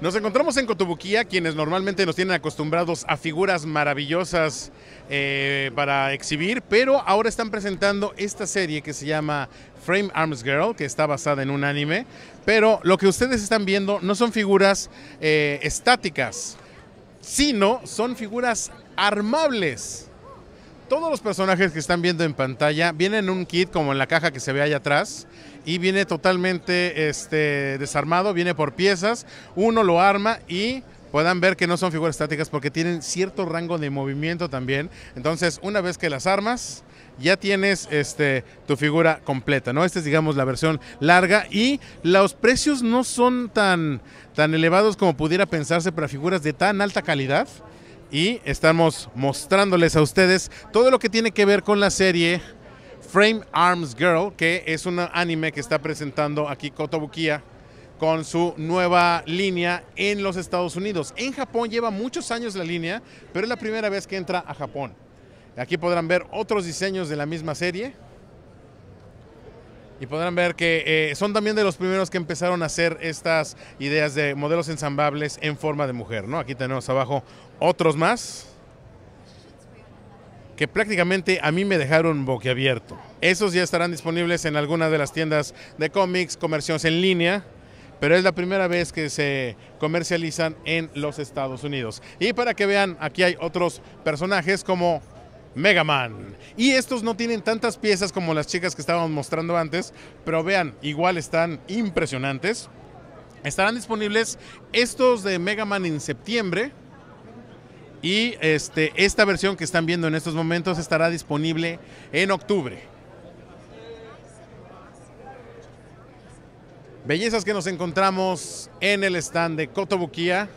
Nos encontramos en Cotubuquía, quienes normalmente nos tienen acostumbrados a figuras maravillosas eh, para exhibir, pero ahora están presentando esta serie que se llama Frame Arms Girl, que está basada en un anime, pero lo que ustedes están viendo no son figuras eh, estáticas, sino son figuras armables. Todos los personajes que están viendo en pantalla vienen en un kit como en la caja que se ve allá atrás y viene totalmente este, desarmado, viene por piezas, uno lo arma y puedan ver que no son figuras estáticas porque tienen cierto rango de movimiento también. Entonces, una vez que las armas, ya tienes este, tu figura completa, ¿no? Esta es, digamos, la versión larga y los precios no son tan, tan elevados como pudiera pensarse para figuras de tan alta calidad y estamos mostrándoles a ustedes todo lo que tiene que ver con la serie Frame Arms Girl, que es un anime que está presentando aquí Kotobukiya con su nueva línea en los Estados Unidos. En Japón lleva muchos años la línea, pero es la primera vez que entra a Japón. Aquí podrán ver otros diseños de la misma serie. Y podrán ver que eh, son también de los primeros que empezaron a hacer estas ideas de modelos ensamblables en forma de mujer, ¿no? Aquí tenemos abajo otros más que prácticamente a mí me dejaron boquiabierto. Esos ya estarán disponibles en alguna de las tiendas de cómics, comercios en línea, pero es la primera vez que se comercializan en los Estados Unidos. Y para que vean, aquí hay otros personajes como Mega Man. Y estos no tienen tantas piezas como las chicas que estábamos mostrando antes, pero vean, igual están impresionantes. Estarán disponibles estos de Mega Man en septiembre. Y este, esta versión que están viendo en estos momentos estará disponible en octubre. Bellezas que nos encontramos en el stand de Cotobuquía.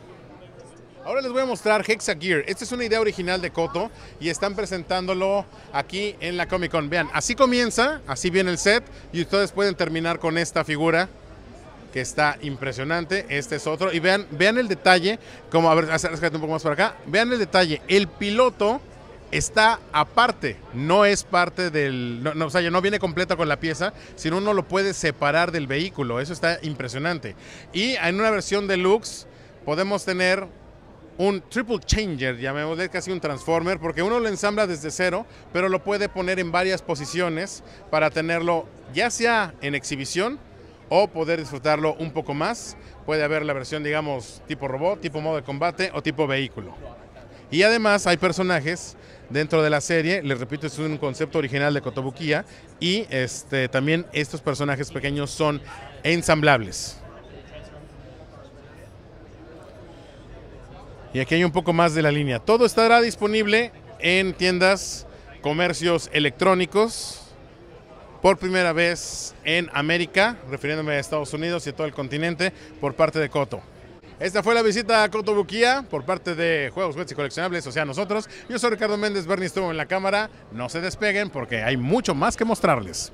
Ahora les voy a mostrar Hexa Gear. Esta es una idea original de Coto y están presentándolo aquí en la Comic Con. Vean, así comienza, así viene el set y ustedes pueden terminar con esta figura que está impresionante. Este es otro. Y vean, vean el detalle, como a ver, acércate un poco más por acá. Vean el detalle, el piloto está aparte, no es parte del, no, o sea, ya no viene completa con la pieza, sino uno lo puede separar del vehículo, eso está impresionante. Y en una versión deluxe podemos tener un triple changer, llamémosle casi un transformer, porque uno lo ensambla desde cero, pero lo puede poner en varias posiciones para tenerlo ya sea en exhibición o poder disfrutarlo un poco más. Puede haber la versión, digamos, tipo robot, tipo modo de combate o tipo vehículo. Y además hay personajes dentro de la serie, les repito, es un concepto original de Kotobukiya y este, también estos personajes pequeños son ensamblables. Y aquí hay un poco más de la línea. Todo estará disponible en tiendas, comercios electrónicos, por primera vez en América, refiriéndome a Estados Unidos y a todo el continente, por parte de Coto. Esta fue la visita a Coto Buquía por parte de Juegos Bets y Coleccionables, o sea, nosotros. Yo soy Ricardo Méndez, Bernie estuvo en la cámara. No se despeguen porque hay mucho más que mostrarles.